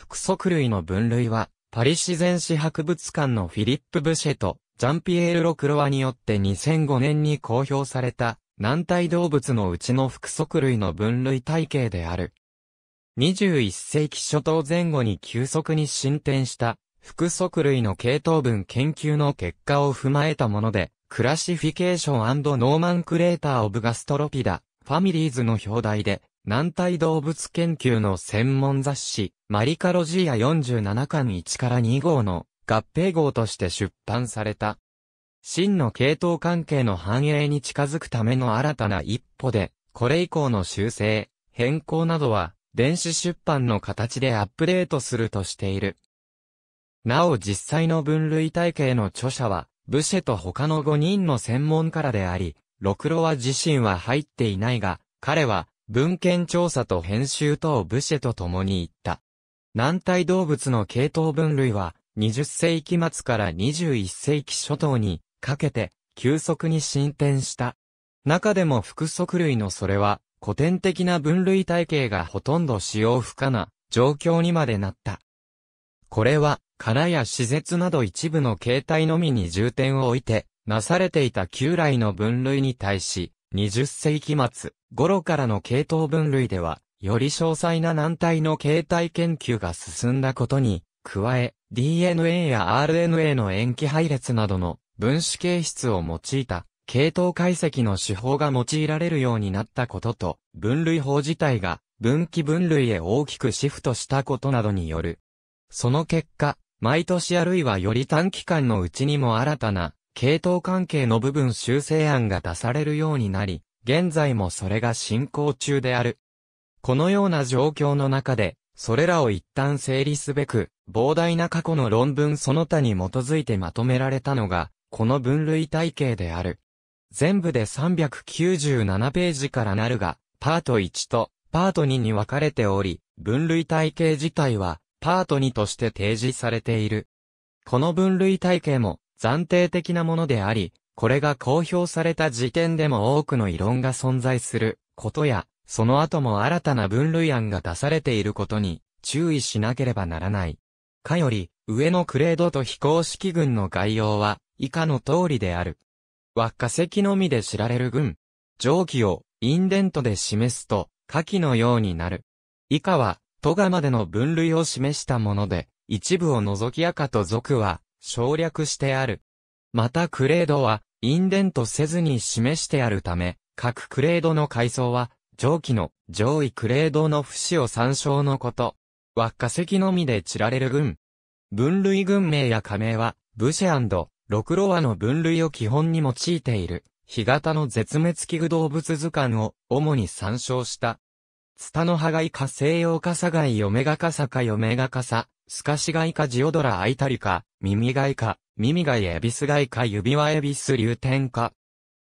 複足類の分類は、パリ自然史博物館のフィリップ・ブシェと、ジャンピエール・ロクロワによって2005年に公表された、軟体動物のうちの複足類の分類体系である。21世紀初頭前後に急速に進展した、複足類の系統分研究の結果を踏まえたもので、クラシフィケーションノーマンクレーター・オブ・ガストロピダ、ファミリーズの表題で、軟体動物研究の専門雑誌、マリカロジーア47巻1から2号の合併号として出版された。真の系統関係の繁栄に近づくための新たな一歩で、これ以降の修正、変更などは、電子出版の形でアップデートするとしている。なお実際の分類体系の著者は、ブシェと他の5人の専門家らであり、ロクロは自身は入っていないが、彼は、文献調査と編集等ブシェと共に行った。軟体動物の系統分類は、20世紀末から21世紀初頭にかけて急速に進展した。中でも複足類のそれは古典的な分類体系がほとんど使用不可な状況にまでなった。これは殻や施設など一部の形態のみに重点を置いてなされていた旧来の分類に対し20世紀末、ゴロからの系統分類では、より詳細な軟体の形態研究が進んだことに、加え、DNA や RNA の塩基配列などの分子形質を用いた系統解析の手法が用いられるようになったことと、分類法自体が分岐分類へ大きくシフトしたことなどによる。その結果、毎年あるいはより短期間のうちにも新たな系統関係の部分修正案が出されるようになり、現在もそれが進行中である。このような状況の中で、それらを一旦整理すべく、膨大な過去の論文その他に基づいてまとめられたのが、この分類体系である。全部で397ページからなるが、パート1とパート2に分かれており、分類体系自体は、パート2として提示されている。この分類体系も暫定的なものであり、これが公表された時点でも多くの異論が存在することや、その後も新たな分類案が出されていることに注意しなければならない。かより、上のクレードと非公式軍の概要は以下の通りである。は化石のみで知られる軍。蒸気をインデントで示すと、下記のようになる。以下は、トガまでの分類を示したもので、一部を除き赤と属は省略してある。またクレードは、インデントせずに示してあるため、各クレードの階層は、上記の上位クレードの節を参照のこと。は化石のみで散られる群。分類群名や加盟は、ブシェロクロワの分類を基本に用いている、干潟の絶滅危惧動物図鑑を主に参照した。ツタノハガイか西洋カサガイオメガカサカヨメガカサ、スカシ貝かジオドラアイタリカ、耳貝か、耳貝エビス貝か指輪エビス流天か。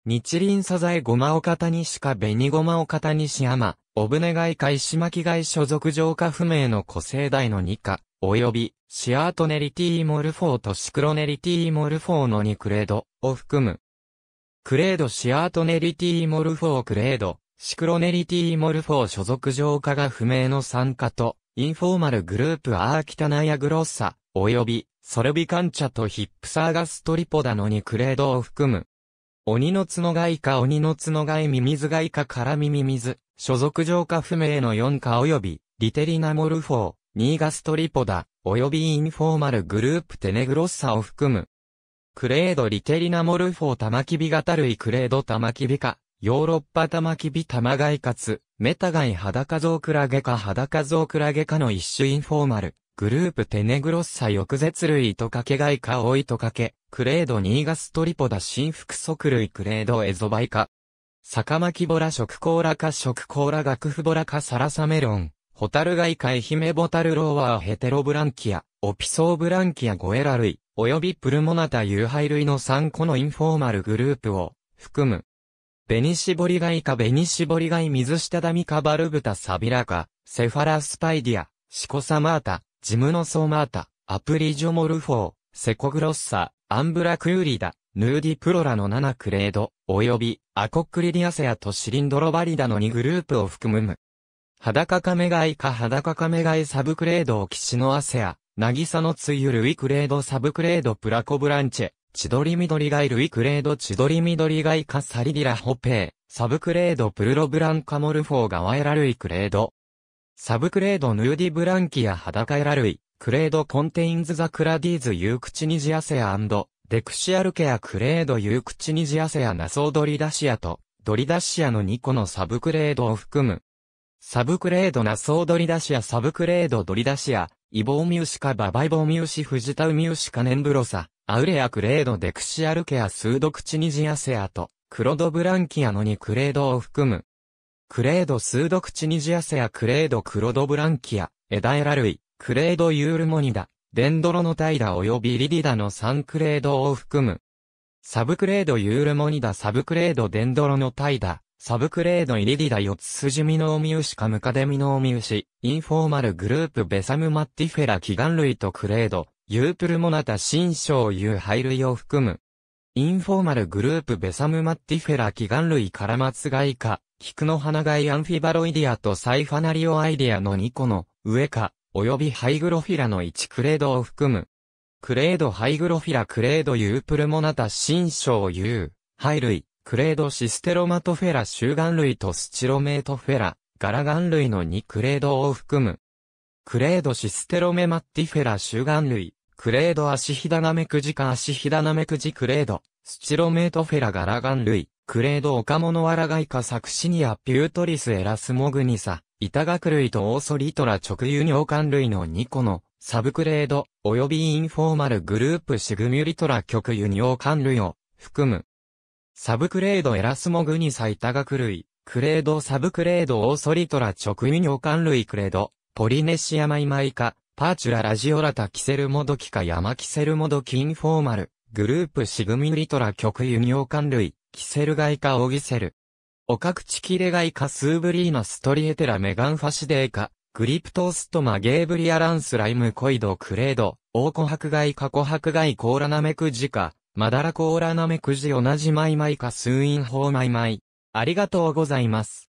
日輪サザエゴマオカタニシカベニゴマオカタニシアマ、オブネガイカ石巻貝所属上下不明の古生代の2か、及び、シアートネリティーモルフォーとシクロネリティーモルフォーの2クレードを含む。クレードシアートネリティーモルフォークレード、シクロネリティーモルフォー所属上下が不明の3化と、インフォーマルグループアーキタナヤグロッサ、及び、ソルビカンチャとヒップサーガストリポダの2クレードを含む。鬼の角外か鬼の角外ミミズ外科かラミミミズ、所属上科不明の4お及び、リテリナモルフォー、ニーガストリポダ、及びインフォーマルグループテネグロッサを含む。クレードリテリナモルフォー玉キビ型類クレード玉キビカ、ヨーロッパ玉キビ玉外活、メタガイ裸像ゾウクラゲ科裸像ゾウクラゲ科の一種インフォーマル、グループテネグロッサ翼絶類とかけ外科オイトカけ、クレードニーガストリポダ新複足類クレードエゾバイカマ巻ボラ食甲羅科食甲羅クフボラ科サラサメロン、ホタルガイカエヒメボタルローワーヘテロブランキア、オピソーブランキアゴエラ類、及びプルモナタ有害類の3個のインフォーマルグループを含む。ベニシボリガイかベニシボリガイ水下ダミカバルブタサビラカ、セファラスパイディア、シコサマータ、ジムノソマータ、アプリジョモルフォー、セコグロッサ、アンブラクーリダ、ヌーディプロラの7クレード、及びアコックリディアセアとシリンドロバリダの2グループを含む。ダカカメガイかダカメガイサブクレードオキシノアセア、ナギサノツユウィクレードサブクレードプラコブランチェ、千鳥みどりガイ類クレード千鳥リミドガイカサリディラホペー、サブクレードプルロブランカモルフォーガワエラ類クレード。サブクレードヌーディブランキア裸エラ類、クレードコンテインズザクラディーズユークチニジアセアデクシアルケアクレードユークチニジアセアナソードリダシアと、ドリダシアの2個のサブクレードを含む。サブクレードナソードリダシアサブクレードドリダシア、イボーミウシカババイボーミウシフジタウミウシカネンブロサ、アウレアクレードデクシアルケアスードクチニジアセアと、クロドブランキアの2クレードを含む。クレードスードクチニジアセアクレードクロドブランキア、エダエラ類、クレードユールモニダ、デンドロノタイダ及びリディダの3クレードを含む。サブクレードユールモニダサブクレードデンドロノタイダ、サブクレードイリディダヨツスジミノーミウシカムカデミノーミウシ、インフォーマルグループベサムマッティフェラ祈願類とクレード、ユープルモナタ新章ユー廃類を含む。インフォーマルグループベサムマッティフェラ祈願類カラマツガイカ、菊の花イアンフィバロイディアとサイファナリオアイディアの2個の上か、よびハイグロフィラの1クレードを含む。クレードハイグロフィラクレードユープルモナタ新章ユー、廃類。クレードシステロマトフェラ集眼類とスチロメートフェラ、ガラン類の2クレードを含む。クレードシステロメマッティフェラ集眼類、クレードアシヒダナメクジカアシヒダナメクジクレード、スチロメートフェラガラン類、クレードオカモノアラガイカサクシニアピュートリスエラスモグニサ、イタガク類とオーソリトラ直輸尿管類の2個のサブクレード、及びインフォーマルグループシグミュリトラ極輸尿管類を含む。サブクレードエラスモグニサイタガク類、クレードサブクレードオーソリトラ直輸尿管類クレード、ポリネシアマイマイカ、パーチュララジオラタキセルモドキカヤマキセルモドキインフォーマル、グループシグミリトラ極輸尿管類、キセルガイカオギセル。オカクチキレガイカスーブリーナストリエテラメガンファシデーカ、グリプトーストマゲーブリアランスライムコイドクレード、オーコハクガイカコハクガイコーラナメクジカ、まだらこーらなめくじ同じまいまいかすういんほうまいまい。ありがとうございます。